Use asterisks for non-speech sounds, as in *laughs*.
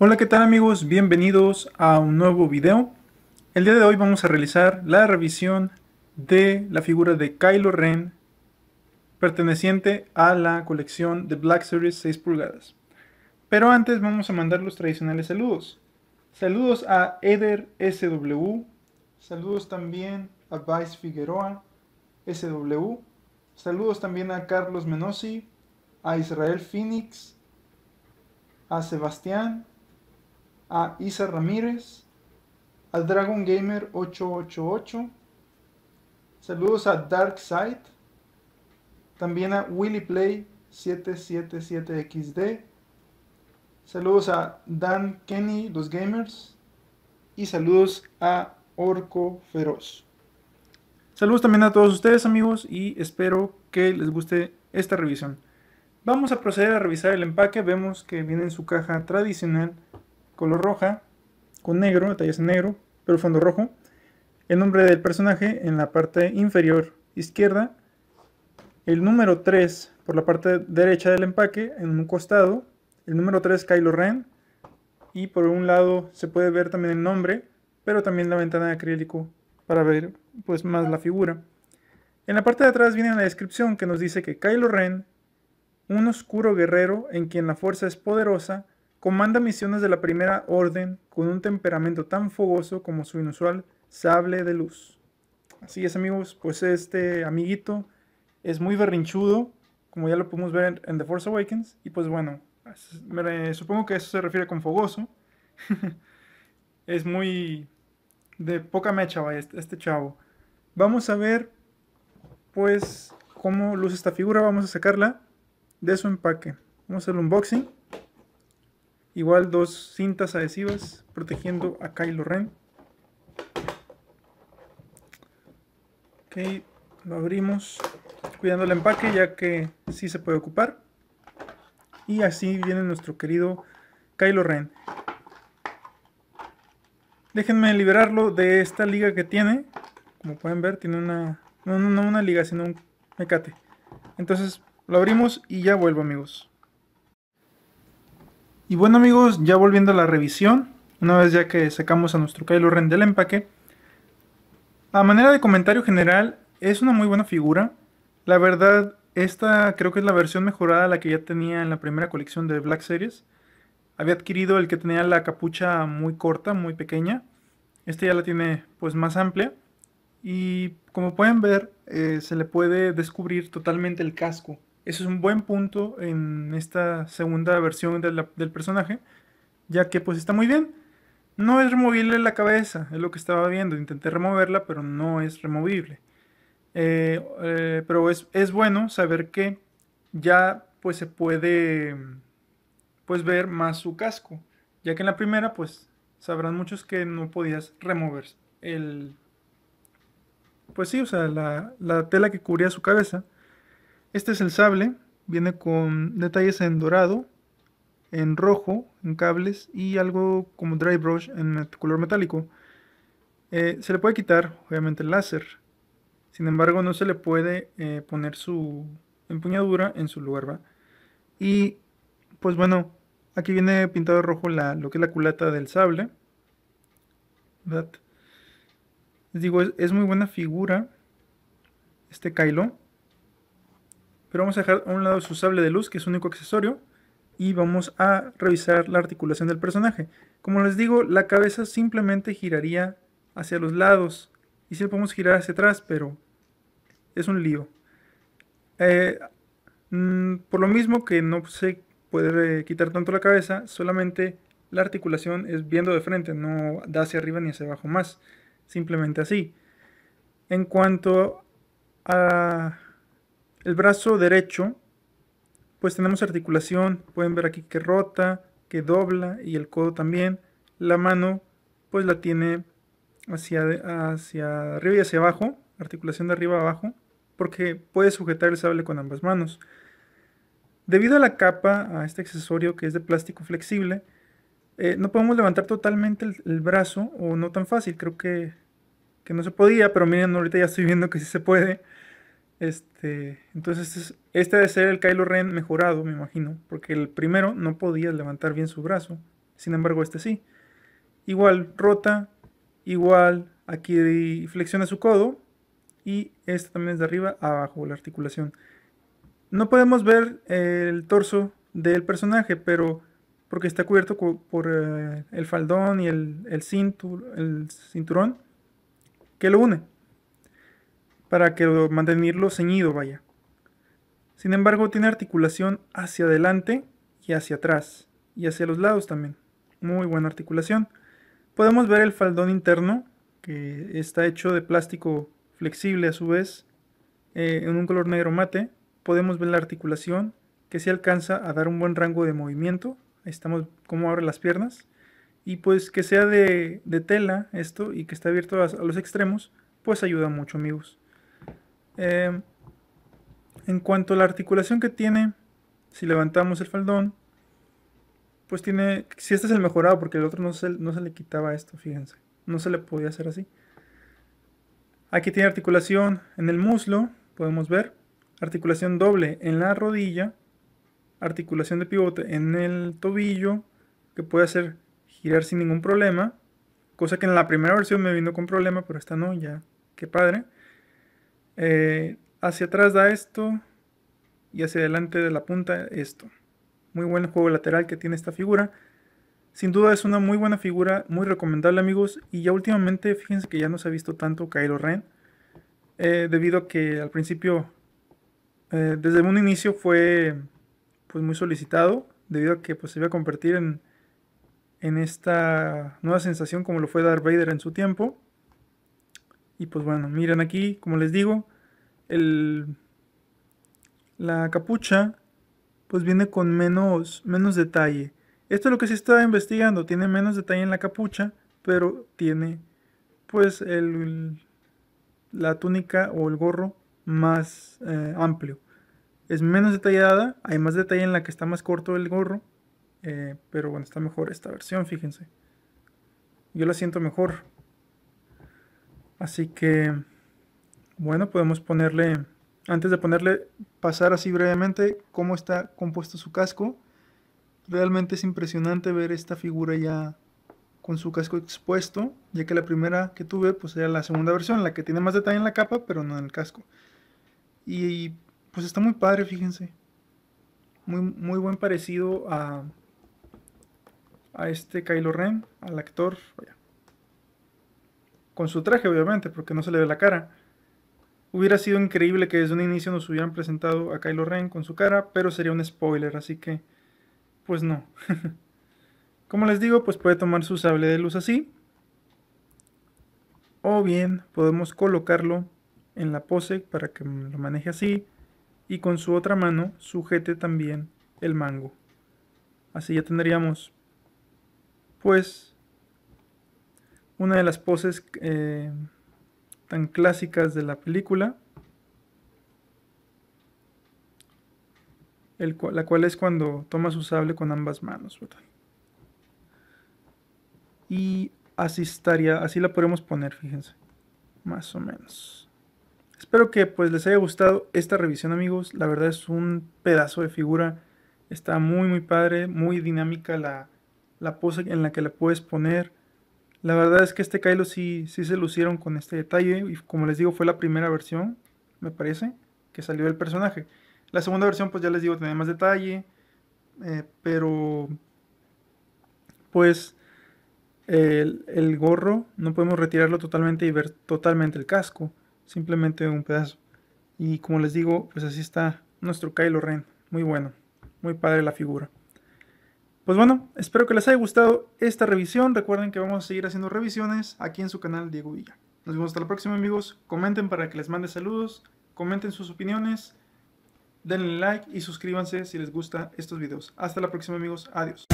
Hola qué tal amigos, bienvenidos a un nuevo video. El día de hoy vamos a realizar la revisión de la figura de Kylo Ren perteneciente a la colección de Black Series 6 pulgadas. Pero antes vamos a mandar los tradicionales saludos. Saludos a Eder SW, saludos también a Vice Figueroa SW, saludos también a Carlos Menosi, a Israel Phoenix, a Sebastián, a Isa Ramírez, a Dragon Gamer 888, saludos a Dark también a Willy Play 777XD, saludos a Dan Kenny, los gamers, y saludos a Orco Feroz. Saludos también a todos ustedes amigos y espero que les guste esta revisión. Vamos a proceder a revisar el empaque, vemos que viene en su caja tradicional color roja, con negro, detalles en negro, pero fondo rojo. El nombre del personaje en la parte inferior izquierda. El número 3 por la parte derecha del empaque, en un costado. El número 3 Kylo Ren. Y por un lado se puede ver también el nombre, pero también la ventana de acrílico para ver pues más la figura. En la parte de atrás viene la descripción que nos dice que Kylo Ren, un oscuro guerrero en quien la fuerza es poderosa, Comanda misiones de la Primera Orden con un temperamento tan fogoso como su inusual sable de luz. Así es amigos, pues este amiguito es muy berrinchudo, como ya lo pudimos ver en, The Force Awakens, y pues bueno, me, supongo que eso se refiere con fogoso. *laughs* es muy de poca mecha, vaya, este, este chavo. Vamos a ver, pues, cómo luce esta figura. Vamos a sacarla de su empaque. Vamos a hacer un unboxing. Igual dos cintas adhesivas protegiendo a Kylo Ren. Ok, lo abrimos cuidando el empaque ya que sí se puede ocupar. Y así viene nuestro querido Kylo Ren. Déjenme liberarlo de esta liga que tiene. Como pueden ver, tiene una... No, no, no una liga, sino un mecate. Entonces lo abrimos y ya vuelvo amigos. Y bueno amigos, ya volviendo a la revisión, una vez ya que sacamos a nuestro Kylo Ren del empaque, a manera de comentario general, es una muy buena figura. La verdad, esta creo que es la versión mejorada a la que ya tenía en la primera colección de Black Series. Había adquirido el que tenía la capucha muy corta, muy pequeña. Este ya la tiene pues más amplia. Y como pueden ver, eh, se le puede descubrir totalmente el casco. Eso es un buen punto en esta segunda versión del personaje, ya que pues está muy bien. No es removible la cabeza, es lo que estaba viendo. Intenté removerla, pero no es removible. Eh, eh, pero es, bueno saber que ya pues se puede pues ver más su casco, ya que en la primera pues sabrán muchos que no podías remover el pues sí, o sea, la tela que cubría su cabeza. Este es el sable, viene con detalles en dorado, en rojo, en cables y algo como dry brush en color metálico. Eh, se le puede quitar, obviamente, el láser. Sin embargo, no se le puede eh, poner su empuñadura en su lugar. Y pues bueno, aquí viene pintado de rojo lo que es la culata del sable. Les digo, es, es muy buena figura este Kylo. Pero vamos a dejar a un lado su sable de luz, que es su único accesorio, y vamos a revisar la articulación del personaje. Como les digo, la cabeza simplemente giraría hacia los lados, y si sí podemos girar hacia atrás, pero es un lío. Eh, mm, por lo mismo que no se puede eh, quitar tanto la cabeza, solamente la articulación es viendo de frente, no da hacia arriba ni hacia abajo más, simplemente así. En cuanto a el brazo derecho, pues tenemos articulación, pueden ver aquí que rota, que dobla y el codo también. La mano, pues la tiene hacia, hacia arriba y hacia abajo, articulación de arriba a abajo, porque puede sujetar el sable con ambas manos. Debido a la capa, a este accesorio que es de plástico flexible, eh, no podemos levantar totalmente el, brazo o no tan fácil. Creo que, que no se podía, pero miren, ahorita ya estoy viendo que sí se puede. Este, entonces, este debe ser el Kylo Ren mejorado, me imagino, porque el primero no podía levantar bien su brazo, sin embargo, este sí. Igual rota, igual aquí flexiona su codo y este también es de arriba abajo la articulación. No podemos ver el torso del personaje, pero porque está cubierto por eh, el faldón y el cinturón que lo une para que mantenerlo ceñido, vaya. Sin embargo, tiene articulación hacia adelante y hacia atrás, y hacia los lados también. Muy buena articulación. Podemos ver el faldón interno, que está hecho de plástico flexible a su vez, eh, en un color negro mate. Podemos ver la articulación, que se alcanza a dar un buen rango de movimiento. Ahí estamos cómo abre las piernas. Y pues que sea de, tela esto y que está abierto a los extremos, pues ayuda mucho amigos. Em, en cuanto a la articulación que tiene, si levantamos el faldón, pues tiene, si este es el mejorado, porque el otro no se, no se le quitaba esto, fíjense, no se le podía hacer así. Aquí tiene articulación en el muslo, podemos ver, articulación doble en la rodilla, articulación de pivote en el tobillo, que puede hacer girar sin ningún problema, cosa que en la primera versión me vino con problema, pero esta no, ya, qué padre. Eh, hacia atrás da esto y hacia adelante de la punta esto. Muy buen juego lateral que tiene esta figura. Sin duda es una muy buena figura, muy recomendable amigos. Y ya últimamente, fíjense que ya no se ha visto tanto Kylo Ren. Eh, debido a que al principio, eh, desde un inicio fue pues, muy solicitado. Debido a que pues, se iba a convertir en, en esta nueva sensación como lo fue Darth Vader en su tiempo. Y pues bueno, miren aquí, como les digo, el, la capucha pues viene con menos, menos detalle. Esto es lo que se está investigando, tiene menos detalle en la capucha, pero tiene pues el, la túnica o el gorro más eh, amplio. Es menos detallada, hay más detalle en la que está más corto el gorro, eh, pero bueno, está mejor esta versión, fíjense. Yo la siento mejor. Así que, bueno, podemos ponerle, antes de ponerle, pasar así brevemente cómo está compuesto su casco. Realmente es impresionante ver esta figura ya con su casco expuesto, ya que la primera que tuve pues era la segunda versión, la que tiene más detalle en la capa, pero no en el casco. Y pues está muy padre, fíjense. Muy, muy buen parecido a, a este Kylo Ren, al actor con su traje obviamente, porque no se le ve la cara. Hubiera sido increíble que desde un inicio nos hubieran presentado a Kylo Ren con su cara, pero sería un spoiler, así que pues no. *laughs* Como les digo, pues puede tomar su sable de luz así. O bien podemos colocarlo en la pose para que lo maneje así. Y con su otra mano sujete también el mango. Así ya tendríamos pues una de las poses eh, tan clásicas de la película, la cual es cuando toma su sable con ambas manos. Y así estaría, así la podemos poner, fíjense, más o menos. Espero que pues les haya gustado esta revisión amigos, la verdad es un pedazo de figura, está muy muy padre, muy dinámica la, la pose en la que la puedes poner la verdad es que este Kylo sí, sí se lucieron con este detalle y como les digo fue la primera versión, me parece, que salió el personaje. La segunda versión pues ya les digo tenía más detalle, eh, pero pues el, el, gorro no podemos retirarlo totalmente y ver totalmente el casco, simplemente un pedazo. Y como les digo, pues así está nuestro Kylo Ren, muy bueno, muy padre la figura. Pues bueno, espero que les haya gustado esta revisión. Recuerden que vamos a seguir haciendo revisiones aquí en su canal Diego Villa. Nos vemos hasta la próxima amigos. Comenten para que les mande saludos, comenten sus opiniones, denle like y suscríbanse si les gusta estos videos. Hasta la próxima amigos. Adiós.